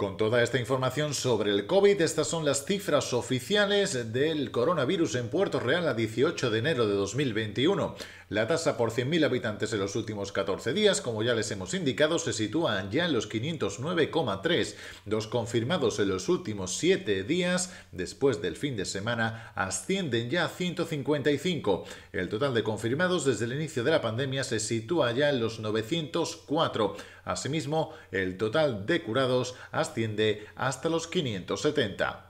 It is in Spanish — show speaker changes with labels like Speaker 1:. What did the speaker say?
Speaker 1: Con toda esta información sobre el COVID, estas son las cifras oficiales del coronavirus en Puerto Real a 18 de enero de 2021. La tasa por 100.000 habitantes en los últimos 14 días, como ya les hemos indicado, se sitúa ya en los 509,3, los confirmados en los últimos 7 días después del fin de semana ascienden ya a 155. El total de confirmados desde el inicio de la pandemia se sitúa ya en los 904. Asimismo, el total de curados hasta asciende hasta los 570.